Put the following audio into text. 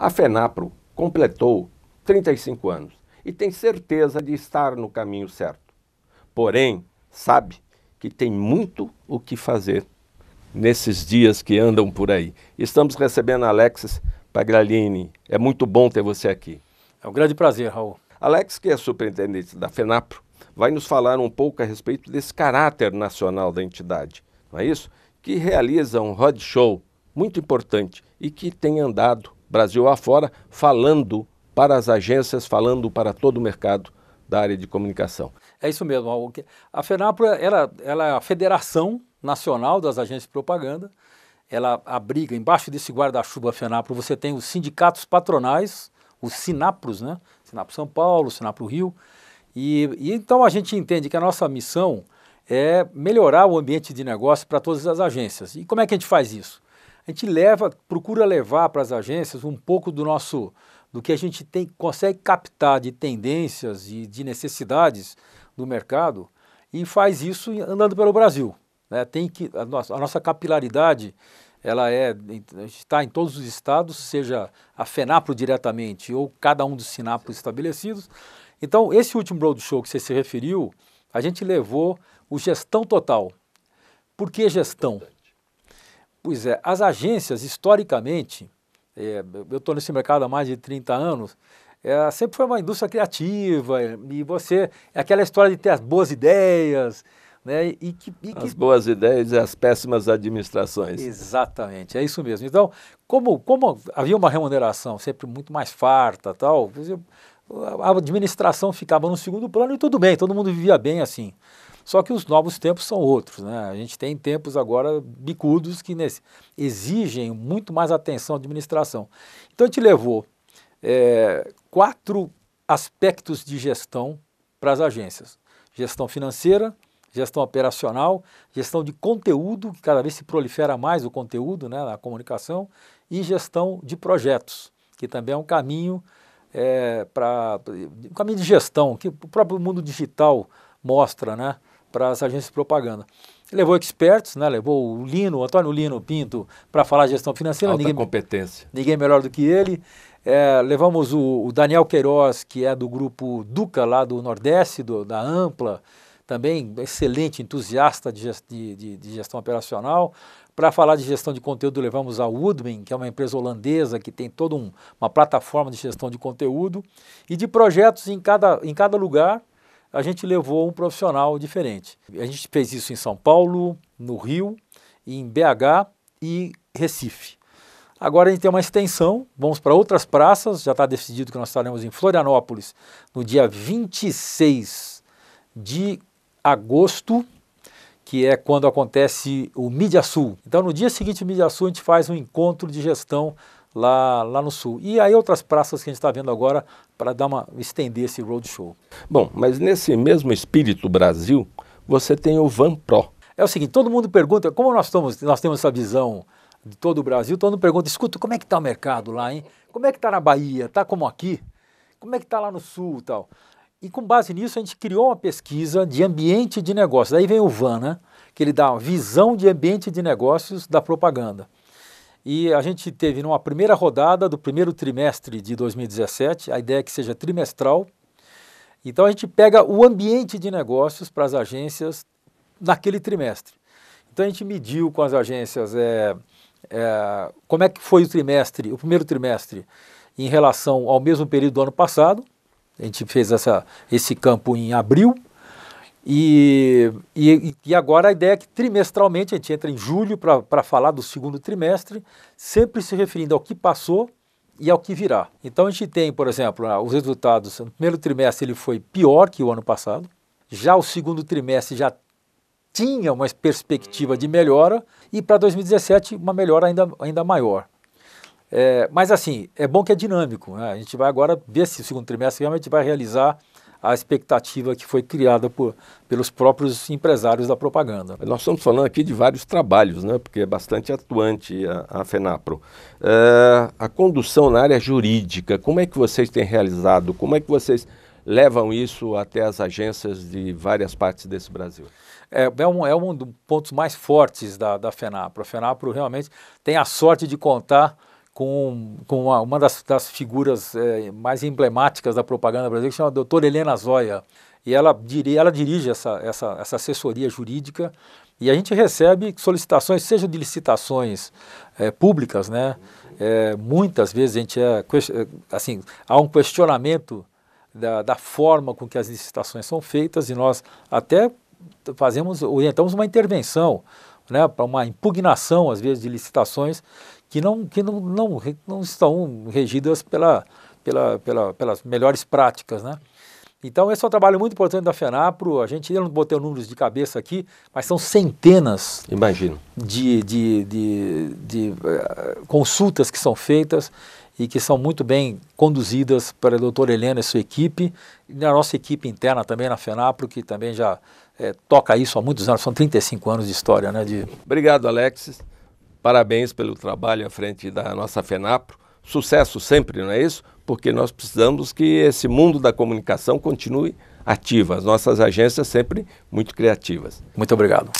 A FENAPRO completou 35 anos e tem certeza de estar no caminho certo. Porém, sabe que tem muito o que fazer nesses dias que andam por aí. Estamos recebendo Alexis Pagralini. É muito bom ter você aqui. É um grande prazer, Raul. Alex, que é superintendente da FENAPRO, vai nos falar um pouco a respeito desse caráter nacional da entidade, não é isso? Que realiza um roadshow muito importante e que tem andado Brasil afora, falando para as agências, falando para todo o mercado da área de comunicação. É isso mesmo. A FENAPRO ela é a Federação Nacional das Agências de Propaganda. Ela abriga, embaixo desse guarda-chuva FENAPRO, você tem os sindicatos patronais, os SINAPROS, né? SINAPRO São Paulo, SINAPRO Rio. E, e então a gente entende que a nossa missão é melhorar o ambiente de negócio para todas as agências. E como é que a gente faz isso? a gente leva, procura levar para as agências um pouco do nosso, do que a gente tem, consegue captar de tendências e de necessidades do mercado e faz isso andando pelo Brasil. Né? Tem que, a, nossa, a nossa capilaridade ela é, está em todos os estados, seja a FENAPRO diretamente ou cada um dos SINAPROS estabelecidos. Então, esse último roadshow que você se referiu, a gente levou o gestão total. Por que gestão? Pois é, as agências, historicamente, é, eu estou nesse mercado há mais de 30 anos, é, sempre foi uma indústria criativa, é, e você, é aquela história de ter as boas ideias, né, e que, e que... As boas ideias e as péssimas administrações. Exatamente, é isso mesmo. Então, como, como havia uma remuneração sempre muito mais farta, tal, a administração ficava no segundo plano e tudo bem, todo mundo vivia bem assim. Só que os novos tempos são outros, né? A gente tem tempos agora bicudos que nesse, exigem muito mais atenção à administração. Então a gente levou é, quatro aspectos de gestão para as agências: gestão financeira, gestão operacional, gestão de conteúdo, que cada vez se prolifera mais o conteúdo né, na comunicação, e gestão de projetos, que também é um caminho é, para um caminho de gestão que o próprio mundo digital mostra, né? para as agências de propaganda. Levou expertos, né? levou o Lino, o Antônio Lino Pinto, para falar de gestão financeira. Alta ninguém, competência. Ninguém melhor do que ele. É, levamos o, o, Daniel Queiroz, que é do grupo Duca, lá do Nordeste, do, da Ampla, também excelente entusiasta de, de, de gestão operacional. Para falar de gestão de conteúdo, levamos a Woodman, que é uma empresa holandesa que tem toda um, uma plataforma de gestão de conteúdo. E de projetos em cada, em cada lugar, a gente levou um profissional diferente. A gente fez isso em São Paulo, no Rio, em BH e Recife. Agora a gente tem uma extensão, vamos para outras praças, já está decidido que nós estaremos em Florianópolis no dia 26 de agosto, que é quando acontece o Mídia Sul. Então no dia seguinte ao Mídia Sul a gente faz um encontro de gestão lá, lá no sul. E aí outras praças que a gente está vendo agora para dar uma estender esse roadshow. Bom, mas nesse mesmo espírito Brasil, você tem o Van Pro. É o seguinte, todo mundo pergunta, como nós, estamos, nós temos essa visão de todo o Brasil, todo mundo pergunta, escuta, como é que está o mercado lá, hein? Como é que está na Bahia? Está como aqui? Como é que está lá no sul e tal? E com base nisso, a gente criou uma pesquisa de ambiente de negócios. Daí vem o VAN, né? que ele dá uma visão de ambiente de negócios da propaganda. E a gente teve numa primeira rodada do primeiro trimestre de 2017, a ideia é que seja trimestral. Então a gente pega o ambiente de negócios para as agências naquele trimestre. Então a gente mediu com as agências é, é, como é que foi o trimestre, o primeiro trimestre, em relação ao mesmo período do ano passado. A gente fez essa, esse campo em abril e, e, e, agora a ideia é que trimestralmente, a gente entra em julho para falar do segundo trimestre, sempre se referindo ao que passou e ao que virá. Então a gente tem, por exemplo, ah, os resultados, no primeiro trimestre ele foi pior que o ano passado, já o segundo trimestre já tinha uma perspectiva de melhora e para 2017 uma melhora ainda, ainda maior. É, mas assim, é bom que é dinâmico, né? a gente vai agora ver se o segundo trimestre realmente vai realizar a expectativa que foi criada por, pelos próprios empresários da propaganda. Nós estamos falando aqui de vários trabalhos, né? porque é bastante atuante a, a FENAPRO. É, a condução na área jurídica, como é que vocês têm realizado? Como é que vocês levam isso até as agências de várias partes desse Brasil? É, é, um, é um dos pontos mais fortes da, da FENAPRO. A FENAPRO realmente tem a sorte de contar com, com uma, uma das, das, figuras é, mais emblemáticas da propaganda brasileira, que chama a doutora Helena Zoya. E ela, diri, ela dirige essa, essa, essa assessoria jurídica e a gente recebe solicitações, seja de licitações é, públicas, né? É, muitas vezes a gente é, é assim, há um questionamento da, da forma com que as licitações são feitas e nós até fazemos, orientamos uma intervenção, né, para uma impugnação, às vezes, de licitações que não, que não, não, não estão regidas pela, pela, pela, pelas melhores práticas, né? Então, esse é um trabalho muito importante da FENAPRO. A gente, eu não botei números de cabeça aqui, mas são centenas Imagino. de, de, de, de eh, consultas que são feitas e que são muito bem conduzidas pela doutora Helena e sua equipe, e na nossa equipe interna também, na FENAPRO, que também já é, toca isso há muitos anos, são 35 anos de história. Né, de... Obrigado, Alexis. Parabéns pelo trabalho à frente da nossa FENAPRO. Sucesso sempre, não é isso? Porque nós precisamos que esse mundo da comunicação continue ativo. As nossas agências sempre muito criativas. Muito obrigado.